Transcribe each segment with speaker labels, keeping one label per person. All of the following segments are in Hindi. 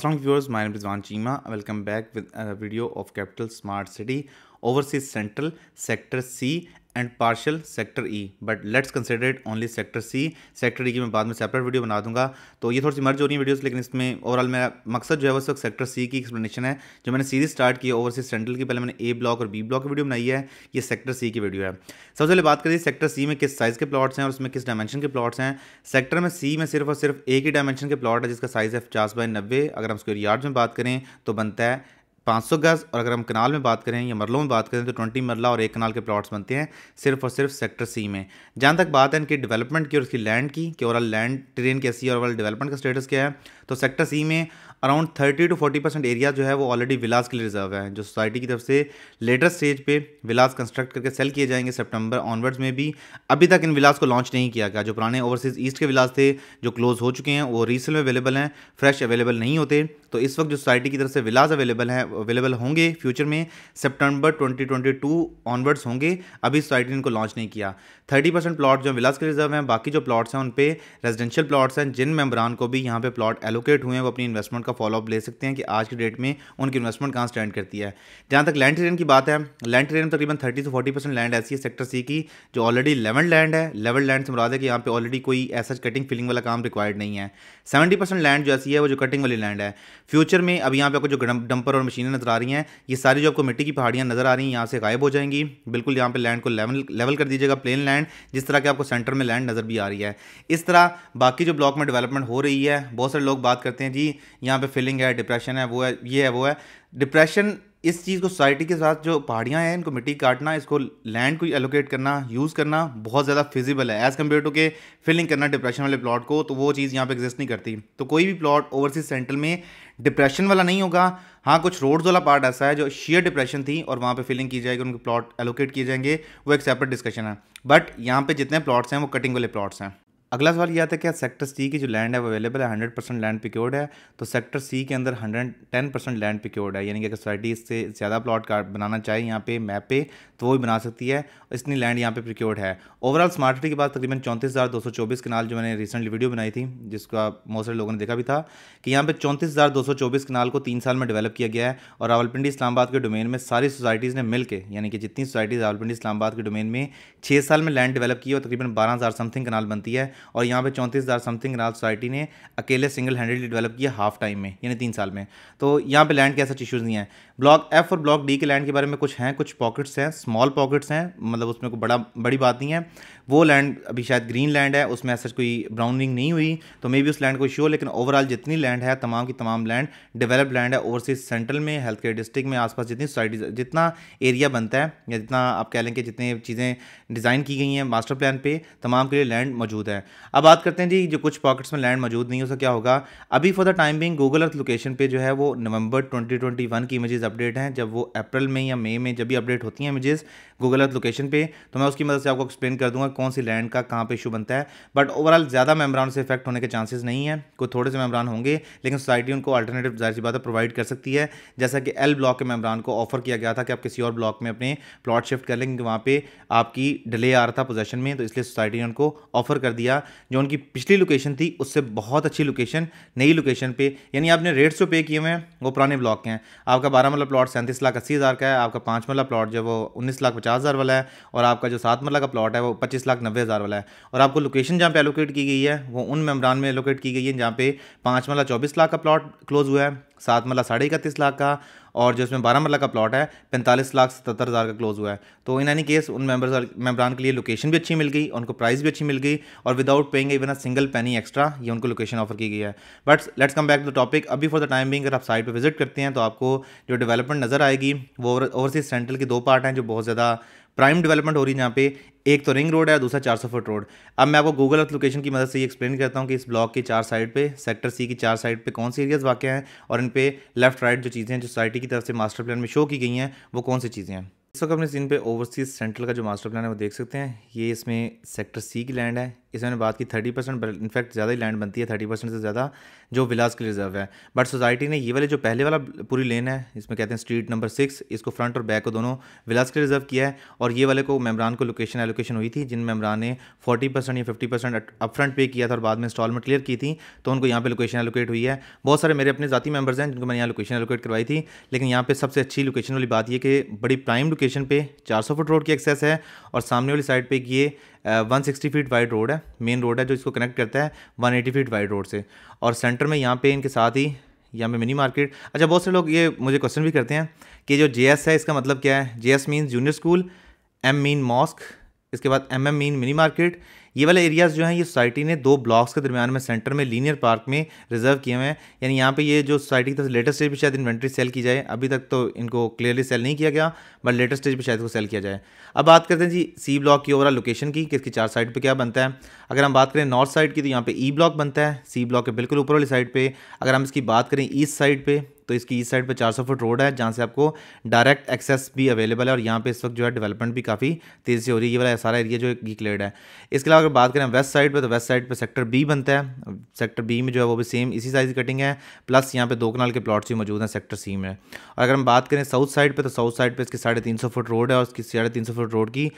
Speaker 1: Assalamu viewers, my name is Van Chima. Welcome back with a video of Capital Smart City Overseas Central Sector C and partial sector E but let's consider only sector C sector E की मैं बाद में सेपरेट वीडियो बना दूंगा तो ये थोड़ी सी मर्ज हो रही है वीडियोस लेकिन इसमें ओवरऑल मेरा मकसद जो है वो वक्त सेक्टर सी की एक्सप्लेनेशन है जो मैंने सीरीज स्टार्ट की ओवरसीज सेंट्रल की पहले मैंने ए ब्लॉक और बी ब्लॉक की वीडियो बनाई है ये सेक्टर सी की वीडियो है सबसे पहले बात करिए सेक्टर सी में किस साइज़ के प्लॉट्स हैं और उसमें किस डायमेंशन के प्लॉट्स हैं सेक्टर में सी में सिर्फ और सिर्फ एक ही डायमेंशन के प्लॉट है जिसका साइज़ है पचास बाई नब्बे अगर हम उसके यार्ड में बात करें तो बनता है 500 गज़ और अगर हम कनाल में बात करें या मरलों में बात करें तो 20 मरला और एक कनाल के प्लाट्स बनते हैं सिर्फ और सिर्फ सेक्टर सी में जहाँ तक बात है इनकी डेवलपमेंट की और उसकी लैंड की कि ओवरऑल लैंड ट्रेन कैसी है ओवरऑल डेवलपमेंट का स्टेटस क्या है तो सेक्टर सी में around thirty two forty percent area जो है वो ऑलरेडी विलास के लिए रिजर्व है जो सोसाइटी की तरफ से लेटेस्ट स्टेज पे विलास कंस्ट्रक्ट करके सेल किए जाएंगे सितंबर ऑनवर्ड्स में भी अभी तक इन विलास को लॉन्च नहीं किया गया जो पुराने ओवरसीज ईस्ट के विलास थे जो क्लोज हो चुके हैं वो रीसेल में अवेलेबल हैं फ्रेश अवेलेबल नहीं होते तो इस वक्त जो सोसाइटी की तरफ से विलास अवेलेबल हैं अवेलेबल होंगे फ्यूचर में September twenty twenty two onwards होंगे अभी सोसाइटी ने इनको लॉन्च नहीं किया थर्टी परसेंट प्लाट जो विलास के रिजर्व हैं बाकी जो प्लाट्स हैं उन पर रेजिडेंशियल प्लाट्स हैं जिन मेम्बरान को भी यहाँ पर प्लाट एलोकेट हुए हैं वो अपनी इन्वेस्टमेंट आपका फॉलोअप ले सकते हैं कि आज के डेट में उनकी इन्वेस्टमेंट कहाँ स्टैंड करती है जहाँ तक लैंड ट्रेन की बात है लैंड ट्रेन तकरीबन थर्टी से फोर्टी परसेंट लैंड ऐसी है सेक्टर सी की जो ऑलरेडी लेवल लैंड है लेवल लैंड से मुराद है कि यहाँ पर ऑलरेडी कोई ऐसा कटिंग फिलिंग वाला काम रिक्वायर्ड नहीं है सेवेंटी परसेंट लैंड जो ऐसी है वो जो कटिंग वाली लैंड है फ्यूचर में अब यहाँ पे आपको जो डंपर और मशीनें नजर आ रही हैं ये सारी जो आपको मिट्टी की पहाड़ियाँ नजर आ रही हैं यहाँ से गायब हो जाएंगी बिल्कुल यहाँ पर लैंड को लेवल लेवल कर दीजिएगा प्लेन लैंड जिस तरह के आपको सेंटर में लैंड नजर भी आ रही है इस तरह बाकी जो ब्लॉक में डेवलपमेंट हो रही है बहुत सारे लोग बात करते हैं जी यहाँ पे फीलिंग है डिप्रेशन है वो है ये है वो है डिप्रेशन इस चीज़ को सोसाइटी के साथ जो पहाड़ियाँ हैं इनको मिट्टी काटना इसको लैंड को एलोकेट करना यूज़ करना बहुत ज़्यादा फिजिबल है एज़ कम्पेयर टू के फिलिंग करना डिप्रेशन वाले प्लॉट को तो वो चीज़ यहाँ पे एग्जिस्ट नहीं करती तो कोई भी प्लॉट ओवरसीज सेंट्रल में डिप्रेशन वाला नहीं होगा हाँ कुछ रोड्स वाला पार्ट ऐसा है जो शेयर डिप्रेशन थी और वहाँ पर फिलिंग की जाएगी उनके प्लॉट एलोकेट किए जाएंगे वो एक सेपरेट डिस्कशन है बट यहाँ पर जितने प्लॉट्स हैं वो कटिंग वाले प्लॉट्स हैं अगला सवाल यह आता है कि सेक्टर सी की जो लैंड है वो अवेलेबल है हंड्रेड परसेंट लैंड पिक्योर्ड है तो सेक्टर सी के अंदर hundred ten percent land procured है यानी कि अगर सोसाइटी इससे ज़्यादा प्लॉट का बनाना चाहे यहाँ पे मैप पे तो वो भी बना सकती है इतनी लैंड यहाँ पे प्योर्ड है ओवरऑल स्मार्ट सिटी के बाद तकरीबन चौंतीस हज़ार दो सौ चौबीस कनाल जो मैंने रिसेंटली वीडियो बनाई थी आप बहुत सारे लोगों ने देखा भी था कि यहाँ पर चौंतीस हज़ार दो सौ चौबीस कनाल को तीन साल में डेवलप किया गया है और रावलपिंडी इस्लामाबाद के डोमेन में सारी सोसाइटीज़ ने मिलकर यानी कि जितनी सोसाइटीज़ रावलपिंडी इस्लामाबाद के डोमेन में छः साल में लैंड डेवलप की है तकरीबन बारह हज़ार समथिंग कनाल बनती है और यहाँ पे चौंतीस हज़ार समथिंग रात सोसाइटी ने अकेले सिंगल हैंडेडली डेवलप किया हाफ टाइम में यानी तीन साल में तो यहाँ पे लैंड के ऐसा इशूज़ नहीं है ब्लॉक एफ और ब्लॉक डी के लैंड के बारे में कुछ हैं कुछ पॉकेट्स हैं स्मॉल पॉकेट्स हैं मतलब उसमें कोई बड़ा बड़ी बात नहीं है वो लैंड अभी शायद ग्रीन लैंड है उसमें ऐसा कोई ब्राउनिंग नहीं हुई तो मे बी उस लैंड को इशू हो लेकिन ओवरऑल जितनी लैंड है तमाम की तमाम लैंड डेवलप्ड लैंड है ओवरसीज सेंट्रल में हेल्थ केयर डिस्ट्रिक्ट में आसपास जितनी सोसाइटी जितना एरिया बनता है या जितना आप कह लें कि जितने चीज़ें डिज़ाइन की गई हैं मास्टर प्लान पे तमाम के लिए लैंड मौजूद है अब बात करते हैं जी जो कुछ पॉकेट्स में लैंड मौजूद नहीं हो उसका क्या होगा अभी for the time being Google Earth location पे जो है वो नवंबर 2021 की इमेजेस अपडेट हैं जब वो अप्रैल में या मई में जब भी अपडेट होती हैं इमेजेस गूगल अर्थ लोकेशन पे तो मैं उसकी मदद से आपको एक्सप्लेन कर दूंगा कौन सी लैंड का कहाँ पर इशू बनता है बट ओवरऑल ज़्यादा मेम्बरान से इफेक्ट होने के चांसेस नहीं है कोई थोड़े से मेम्बरान होंगे लेकिन सोसाइटी उनको अल्टरनेटिव जाहिर सी बात प्रोवाइड कर सकती है जैसा कि एल ब्लॉक के मेम्बरान को ऑफर किया गया था कि आप किसी और ब्लॉक में अपने प्लॉट शिफ्ट कर लेंगे वहाँ पर आपकी डिले आ रहा था पोजेशन में तो इसलिए सोसाइटी ने उनको ऑफर कर दिया गया जो उनकी पिछली लोकेशन थी उससे बहुत अच्छी लोकेशन नई लोकेशन पे यानी आपने रेट्स जो पे किए हुए हैं वो पुराने ब्लॉक के हैं आपका बारह मरला प्लॉट सैंतीस लाख अस्सी हज़ार का है आपका पाँच मरला प्लॉट जो वो उन्नीस लाख पचास हज़ार वाला है और आपका जो सात मरला का प्लॉट है वो पच्चीस लाख नब्बे हज़ार वाला है और आपको लोकेशन जहाँ पे एलोकेट की गई है वो उन मेबरान में एलोकेट की गई है जहाँ पे पाँच मरला चौबीस लाख का प्लॉट क्लोज़ हुआ है सात मरला साढ़े इकतीस लाख का और जो इसमें बारह मरला का प्लॉट है पैंतालीस लाख सतर हज़ार का क्लोज़ हुआ है तो इन एनी केस उन मेंबर्स मेम्बरान के लिए लोकेशन भी अच्छी मिल गई उनको प्राइस भी अच्छी मिल गई और without paying even a single penny extra ये उनको लोकेशन ऑफर की गई है but let's come back to the topic अभी फॉर द टाइम बिंग अगर आप साइट पर विजिट करते हैं तो आपको जो डेवलपमेंट नज़र आएगी वो ओवरसीज सेंट्रल के दो पार्ट हैं जो बहुत ज़्यादा प्राइम डेवलपमेंट हो रही है जहाँ पे एक तो रिंग रोड है दूसरा चार सौ फुट रोड अब मैं आपको गूगल अर्थ लोकेशन की मदद से ये एक्सप्लेन करता हूँ कि इस ब्लॉक के चार साइड पे सेक्टर सी की चार साइड पे कौन से एरियाज वाक़ हैं और इन पे लेफ्ट राइट जो चीज़ें हैं जो सोसाइटी की तरफ से मास्टर प्लान में शो की गई हैं वो कौन सी चीज़ें हैं इस वक्त अपने सीन पे ओवरसीज सेंट्रल का जो मास्टर प्लान है वो देख सकते हैं ये इसमें सेक्टर सी की लैंड है इसमें मैंने बात की थर्टी परसेंट इनफैक्ट ज़्यादा ही लैंड बनती है थर्टी परसेंट से ज़्यादा जो विलास के रिजर्व है बट सोसाइटी ने ये वाले जो पहले वाला पूरी लेन है इसमें कहते हैं स्ट्रीट नंबर सिक्स इसको फ्रंट और बैक को दोनों विलास के रिजर्व किया है और ये वाले को मेमरान को लोकेशन एलोकेशन हुई थी जिन मेम्बरान ने फोर्टी परसेंट या fifty percent up front pay किया था और बाद में इंस्टॉलमेंट क्लियर की थी तो उनको यहाँ पर लोकेशन एलोकेट हुई है बहुत सारे मेरे अपने ज़ाती मेबर्स हैं जिनको मैंने यहाँ लोकेशन एलोकेट करवाई थी लेकिन यहाँ पर सबसे अच्छी लोकेशन वाली बात यह कि बड़ी प्राइम लोकेशन पर चार फुट रोड की एक्सेस है और सामने वाली साइड पर ये one sixty feet wide road है मेन रोड है जो इसको कनेक्ट करता है one eighty feet wide road से और सेंटर में यहाँ पे इनके साथ ही यहाँ पे मिनी मार्केट अच्छा बहुत से लोग ये मुझे क्वेश्चन भी करते हैं कि जो जे है इसका मतलब क्या है J S means junior school M mean mosque इसके बाद M M mean mini market ये वाले एरियाज़ जो हैं ये सोसाइटी ने दो ब्लॉक्स के दरमियान में सेंटर में लीनियर पार्क में रिजर्व किए हुए हैं यानी यहाँ पे ये जो सोसाइटी की तरफ लेटेस्ट स्टेज पर शायद इन्वेंट्री सेल की जाए अभी तक तो इनको क्लियरली सेल नहीं किया गया बट लेटेस्ट स्टेज पर शायद को सेल किया जाए अब बात करते हैं जी सी ब्लॉक की ओवरऑल लोकेशन की कि चार साइड पर क्या बनता है अगर हम बात करें नॉर्थ साइड की तो यहाँ पर ई ब्लॉक बनता है सी ब्लॉक के बिल्कुल ऊपर वाली साइड पर अगर हम इसकी बात करें ईस्ट साइड पर तो इसकी ईस्ट साइड पे 400 फुट रोड है जहाँ से आपको डायरेक्ट एक्सेस भी अवेलेबल है और यहाँ पे इस वक्त जो है डेवलपमेंट भी काफ़ी तेज़ी से हो रही है ये वाला सारा एरिया जो है क्लियर है इसके अलावा अगर बात करें वेस्ट साइड पर तो वेस्ट साइड पर सेक्टर बी बनता है सेक्टर बी में जो है वो भी सेम इसी साइज़ की कटिंग है प्लस यहाँ पर दो कनाल के प्लाट्स भी मौजूद हैं सेक्टर सी में और अगर हम बात करें साउथ साइड पर तो साउथ साइड पर इसकी साढ़े फुट रोड है और इसकी साढ़े फुट रोड की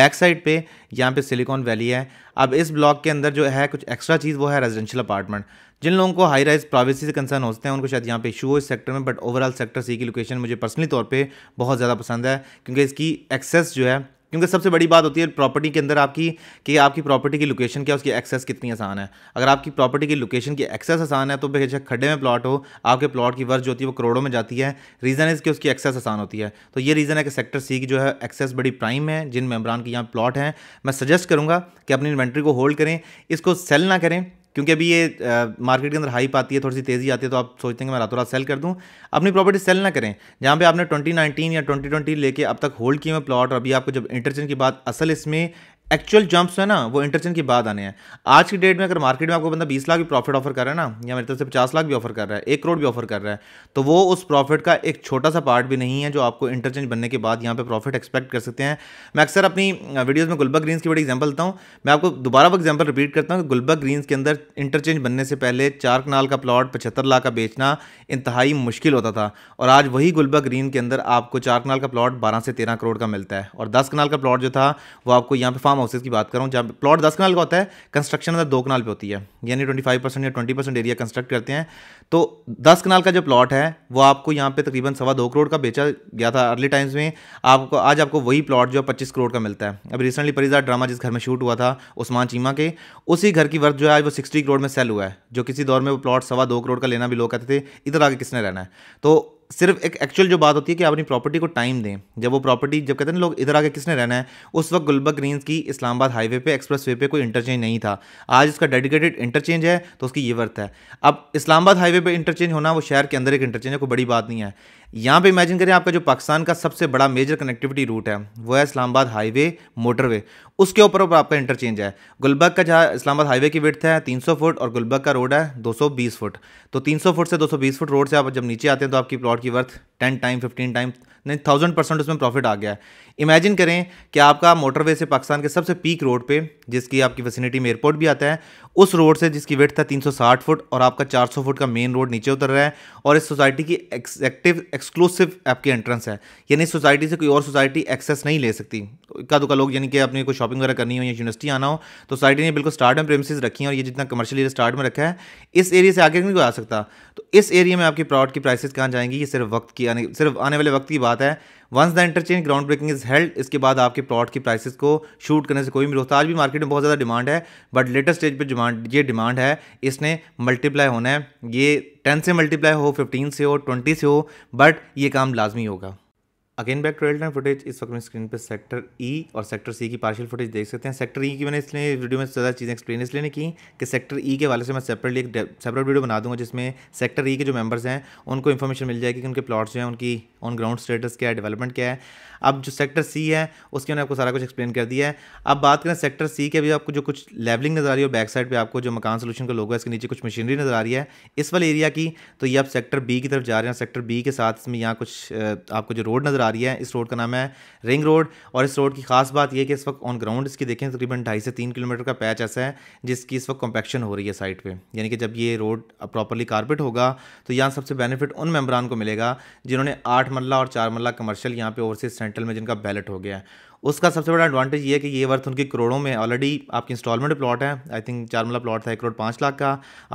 Speaker 1: बैक साइड पर यहाँ पर सिलिकॉन वैली है अब इस ब्लॉक के अंदर जो है कुछ एक्स्ट्रा चीज़ वो है रेजिडेंशियल अपार्टमेंट जिन लोगों को हाई राइज प्राइवेसी से कंसर्न होते हैं उनको शायद यहाँ पे इशू हो इस सेक्टर में बट ओवरऑल सेक्टर सी की लोकेशन मुझे पर्सनली तौर पे बहुत ज़्यादा पसंद है क्योंकि इसकी एक्सेस जो है क्योंकि सबसे बड़ी बात होती है प्रॉपर्टी के अंदर आपकी कि आपकी प्रॉपर्टी की लोकेशन क्या उसकी एक्सेस कितनी आसान है अगर आपकी प्रॉपर्टी की लोकेशन की एक्सेस आसान है तो बेशक खड्डे में प्लॉट हो आपके प्लॉट की वर्ष जो होती है वो करोड़ों में जाती है रीज़न इज़ कि उसकी एक्सेस आसान होती है तो ये रीज़न है कि सेक्टर सी की जो है एक्सेस बड़ी प्राइम है जिन मेम्बरान की यहाँ प्लॉट हैं मैं सजेस्ट करूँगा कि अपनी इन्वेंट्री को होल्ड करें इसको सेल ना करें क्योंकि अभी ये मार्केट के अंदर हाइप आती है थोड़ी सी तेज़ी आती है तो आप सोचते हैं कि मैं रातों रात सेल कर दूँ अपनी प्रॉपर्टी सेल ना करें जहाँ पे आपने 2019 या 2020 लेके अब तक होल्ड किए हुए प्लॉट और अभी आपको जब इंटरचेंज की बात असल इसमें एक्चुअल जंप्स है ना वो इंटरचेंज के बाद आने हैं आज की डेट में अगर मार्केट में आपको बंदा 20 लाख भी प्रॉफिट ऑफर कर रहा है ना या मेरी तरफ से 50 लाख भी ऑफर कर रहा है एक करोड़ भी ऑफर कर रहा है तो वो उस प्रॉफिट का एक छोटा सा पार्ट भी नहीं है जो आपको इंटरचेंज बनने के बाद यहाँ पर प्रॉफिट एक्सपेक्ट कर सकते हैं मैं अक्सर अपनी वीडियोज़ में गुलबर्ग ग्रीन्स की बड़ी एग्जाम्पल देता हूँ मैं आपको दोबारा वो एग्जाम्पल रिपीट करता हूँ गुलबर्ग ग्रीन्स के अंदर इंटरचेंज बनने से पहले चार कनाल का प्लॉट पचहत्तर लाख का बेचना इंतहाई मुश्किल होता था और आज वही गुलबर्ग ग्रीन के अंदर आपको चार कनाल का प्लॉट बारह से तेरह करोड़ का मिलता है और दस कनाल का प्लॉट जो था वो आपको यहाँ पर फार्म हाउसेज की बात कर रहा हूँ जहाँ प्लॉट दस कनाल का होता है कंस्ट्रक्शन अगर दो कनाल पे होती है यानी ट्वेंटी फाइव परसेंट या ट्वेंटी परसेंट एरिया कंस्ट्रक्ट करते हैं तो दस कनाल का जो प्लॉट है वो आपको यहाँ पे तकरीबन सवा दो करोड़ का बेचा गया था अर्ली टाइम्स में आपको आज आपको वही प्लॉट जो है पच्चीस करोड़ का मिलता है अब रिसेंटली परिजा ड्रामा जिस घर में शूट हुआ था उस्मान चीमा के उसी घर की वर्थ जो है आज वो सिक्सटी करोड़ में सेल हुआ है जो किसी दौर में वो प्लॉट सवा दो करोड़ का लेना भी लोग कहते थे इधर आगे किसने रहना है तो सिर्फ एक एक्चुअल जो बात होती है कि आप अपनी प्रॉपर्टी को टाइम दें जब वो प्रॉपर्टी जब कहते हैं लोग इधर आके किसने रहना है उस वक्त गुलबर्ग ग्रीन्स की इस्लामाबाद हाईवे पे एक्सप्रेस वे पे कोई इंटरचेंज नहीं था आज उसका डेडिकेटेड इंटरचेंज है तो उसकी ये वर्थ है अब इस्लामाबाद हाईवे पर इंटरचेंज होना वो शहर के अंदर एक इंटरचेंज है कोई बड़ी बात नहीं है यहाँ पे इमेजिन करें आपका जो पाकिस्तान का सबसे बड़ा मेजर कनेक्टिविटी रूट है वो है इस्लामाबाद हाईवे मोटरवे उसके ऊपर ऊपर आपका इंटरचेंज है गुलबर्ग का जहाँ इस्लामाबाद हाईवे की विड्थ है 300 फुट और गुलबर्ग का रोड है 220 फुट तो 300 फुट से 220 फुट रोड से आप जब नीचे आते हैं तो आपकी प्लॉट की worth ten time fifteen time नहीं थाउजेंड परसेंट उसमें प्रॉफिट आ गया है इमेजिन करें कि आपका मोटरवे से पाकिस्तान के सबसे पीक रोड पे जिसकी आपकी फैसिलिटी में एयरपोर्ट भी आता है उस रोड से जिसकी वेट था 360 फुट और आपका 400 फुट का मेन रोड नीचे उतर रहा है और इस सोसाइटी की एक्टिव एक्सक्लूसिव आपकी एंट्रेंस है यानी इस सोसाइटी से कोई और सोसाइटी एक्सेस नहीं ले सकती इक्का दुका लोग यानी कि अपनी कोई शॉपिंग वगैरह करनी हो या यूनिवर्सिटी आना हो तो सोसाइटी ने बिल्कुल स्टार्ट में प्रेमिस रखी है और ये जितना कमर्शियल एरिया स्टार्ट में रखा है इस एरिया से आगे नहीं कोई आ सकता तो इस एरिया में आपकी प्लॉट की प्राइसेस कहाँ जाएंगी ये सिर्फ वक्त की आने सिर्फ आने वाले वक्त की बात है once the interchange ground breaking is held इसके बाद आपके प्लॉट की प्राइसेस को शूट करने से कोई भी रोकता आज भी मार्केट में बहुत ज़्यादा डिमांड है बट लेटेस्ट स्टेज पर डिमांड ये डिमांड है इसने मल्टीप्लाई होना है ये टेन से मल्टीप्लाई हो फिफ्टीन से हो ट्वेंटी से हो बट ये काम लाजमी होगा again back to real time footage इस वक्त मैं स्क्रीन पे सेक्टर ई e और सेक्टर सी की पार्शियल फुटेज देख सकते हैं सेक्टर ई e की मैंने इसलिए वीडियो में ज़्यादा चीज़ें एक्सप्लेन इसलिए नहीं की कि सेक्टर ई e के वाले से मैं सेपरेटली एक सेपरेट वीडियो बना दूंगा जिसमें सेक्टर ई e के जो मेंबर्स हैं उनको इन्फॉर्मेशन मिल जाएगी कि उनके प्लॉट्स हैं उनकी ऑन ग्राउंड स्टेटस क्या है डेवलपमेंट क्या है अब जो सेक्टर सी है उसके मैंने आपको सारा कुछ एक्सप्लेन कर दिया है अब बात करें सेक्टर सी के भी आपको जो कुछ लेवलिंग नज़र आ रही है बैक साइड पर आपको जो मकान सोल्यूशन का लोगो है इसके नीचे कुछ मशीनरी नज़र आ रही है इस वाले एरिया की तो ये आप सेक्टर बी की तरफ जा रहे हैं सेक्टर बी के साथ इसमें यहाँ कुछ आपको जो रोड नज़र आ आ रही है इस रोड का नाम है रिंग रोड और इस रोड की खास बात यह कि इस वक्त ऑन ग्राउंड इसकी देखें तकरीबन ढाई से तीन किलोमीटर का पैच ऐसा है जिसकी इस वक्त कॉम्पैक्शन हो रही है साइड पर यानी कि जब ये रोड प्रॉपरली कारपेट होगा तो यहाँ सबसे बेनिफिट उन मेम्बरान को मिलेगा जिन्होंने आठ मल्ला और चार मल्ला कमर्शियल यहाँ पर ओवरसीज सेंट्रल में जिनका बैलेट हो गया है उसका सबसे बड़ा एडवांटेज ये है कि ये वर्थ उनके करोड़ों में ऑलरेडी आपकी इंस्टॉलमेंट प्लॉट है आई थिंक चार मला प्लॉट था एक करोड़ पाँच लाख का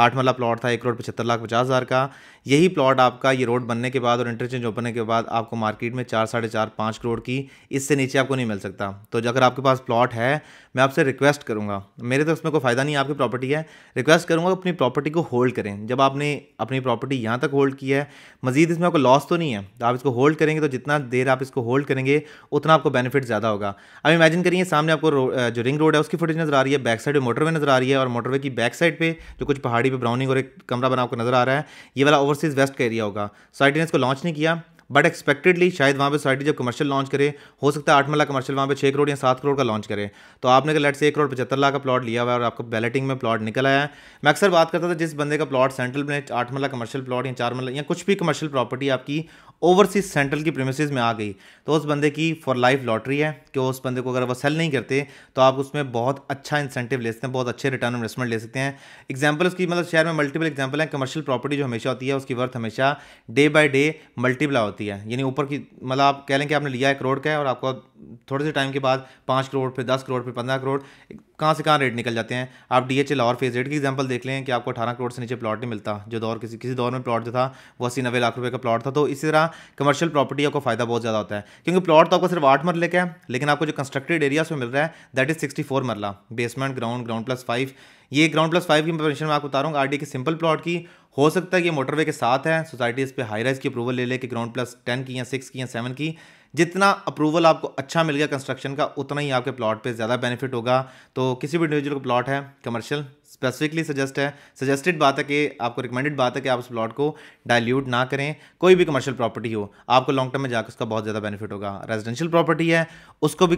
Speaker 1: आठ मला प्लॉट था एक करोड़ पचहत्तर लाख पचास हज़ार का यही प्लॉट आपका ये रोड बनने के बाद और इंटरचेंज ओपन के बाद आपको मार्केट में चार साढ़े चार पाँच करोड़ की इससे नीचे आपको नहीं मिल सकता तो अगर आपके पास प्लॉट है मैं आपसे रिक्वेस्ट करूँगा मेरे तो उसमें कोई फ़ायदा नहीं आपकी प्रॉपर्टी है रिक्वेस्ट करूँगा अपनी प्रॉपर्टी को होल्ड करें जब आपने अपनी प्रॉपर्टी यहाँ तक होल्ड की है मजीद इसमें आपको लॉस तो नहीं है तो आप इसको होल्ड करेंगे तो जितना देर आप इसको होल्ड करेंगे उतना आपको बेनिफिट ज़्यादा होगा अब इमेजिन करिए सामने आपको जो रिंग रोड है उसकी फुटेज नज़र आ रही है बैक साइड पे मोटरवे नज़र आ रही है और मोटरवे की बैक साइड पे जो कुछ पहाड़ी पे ब्राउनिंग और एक कमरा बना आपको नज़र आ रहा है ये वाला ओवरसीज़ वेस्ट का एरिया होगा सोसाइटी ने इसको लॉन्च नहीं किया बट एक्सपेक्टेडली शायद वहाँ पे सोसाइटी जब कमर्शियल लॉन्च करे हो सकता है आठ मल्ला कमर्शियल वहाँ पे छः करोड़ या सात करोड़ का लॉन्च करे तो आपने कहा लेट से एक करोड़ पचहत्तर लाख का प्लॉट लिया हुआ है और आपको बैलेटिंग में प्लॉट निकल आया है मैं अक्सर बात करता था जिस बंदे का प्लॉट सेंट्रल में आठ मल्ला कमर्शियल प्लॉट या चार मल्ला या कुछ भी कमर्शियल प्रॉपर्टी आपकी ओवरसीज सेंट्रल की प्रेमिसेज में आ गई तो उस बंदे की फॉर लाइफ लॉटरी है कि उस बंदे को अगर वो सेल नहीं करते तो आप उसमें बहुत अच्छा इंसेंटिव ले सकते हैं बहुत अच्छे रिटर्न इन्वेस्टमेंट ले सकते हैं एग्जाम्पल उसकी मतलब शेयर में मल्टीपल एग्जाम्पल है कमर्शियल प्रॉपर्टी जो हमेशा होती है उसकी वर्थ हमेशा डे बाई डे मल्टीपल होती है यानी ऊपर की मतलब आप कह लें कि आपने लिया एक करोड़ का है और आपको थोड़े से टाइम के बाद पाँच करोड़ फिर दस करोड़ फिर पंद्रह करोड़ कहाँ से कहाँ रेट निकल जाते हैं आप डी एच एल और फेज रेट की एग्जाम्पल देख लें कि आपको अठारह करोड़ से नीचे प्लॉट नहीं मिलता जो दौर किसी किसी दौर में प्लॉट जो था वो अस्सी नब्बे लाख रुपये का प्लॉट था तो इसी तरह ना कमर्शियल प्रॉपर्टी आपको फायदा बहुत ज़्यादा होता है क्योंकि प्लॉट तो आपको सिर्फ आठ मरले का है लेकिन आपको जो कंस्ट्रक्टेड एरिया उसमें मिल रहा है that is sixty four marla basement ground ground plus five ये ग्राउंड प्लस फाइव की परमिशन में आपको बता रहा हूँ आर के सिंपल प्लॉट की हो सकता है ये मोटरवे के साथ है सोसाइटी इस पर हाई राइज की अप्रूवल ले ले कि ग्राउंड प्लस टेन की या सिक्स की या सेवन की जितना अप्रूवल आपको अच्छा मिल गया कंस्ट्रक्शन का उतना ही आपके प्लॉट पे ज़्यादा बेनिफिट होगा तो किसी भी इंडिविजुअल का प्लॉट है कमर्शियल स्पेसिफिकली सजेस्ट है सजेस्टेड बात है कि आपको रिकमेंडेड बात है कि आप उस प्लॉट को डाइल्यूट ना करें कोई भी कमर्शियल प्रॉपर्टी हो आपको लॉन्ग टर्म में जाकर उसका बहुत ज़्यादा बेनिफिट होगा रेजिडेंशियल प्रॉपर्टी है उसको भी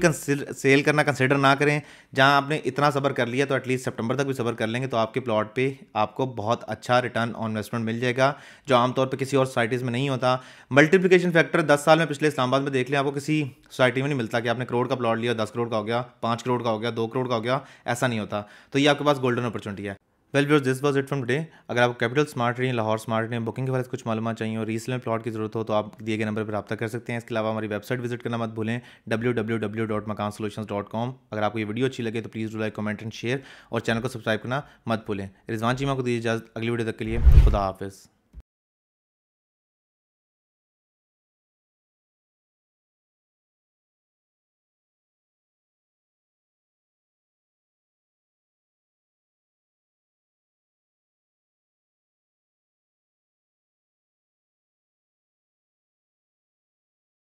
Speaker 1: सेल करना कंसिडर ना करें जहाँ आपने इतना सबर कर लिया तो एटलीस्ट सेप्टेम्बर तक भी सबर कर लेंगे तो आपके प्लॉट पर आपको बहुत अच्छा रिटर्न ऑन इन्वेस्टमेंट मिल जाएगा जो आमतौर पर किसी और सोसाइटीज़ में नहीं होता मल्टीप्लीकेशन फैक्टर दस साल में पिछले इस्लाबाद में देख लें आपको किसी सोसाइटी में नहीं मिलता कि आपने करोड़ का प्लॉट लिया दस करोड़ का हो गया पाँच करोड़ का हो गया दो करोड़ का हो गया ऐसा नहीं होता तो ये आपके पास गोल्डन अपॉर्चुनिटी अपॉर्चुनिटी है well views this was it from today अगर आपको कैपिटल स्मार्ट रही लाहौर स्मार्ट रही बुकिंग के बारे में कुछ मालूम चाहिए और रीसेल में प्लॉट की जरूरत हो तो आप दिए गए नंबर पर रब्ता कर सकते हैं इसके अलावा हमारी वेबसाइट विजिट करना मत भूलें W W W dot Makaan solution dot com अगर आपको ये वीडियो अच्छी लगे तो please do like comment and share और चैनल को सब्सक्राइब करना मत भूलें रिजवान चीमा को दीजिए इजाजत अगली वीडियो तक के लिए खुदा हाफिज़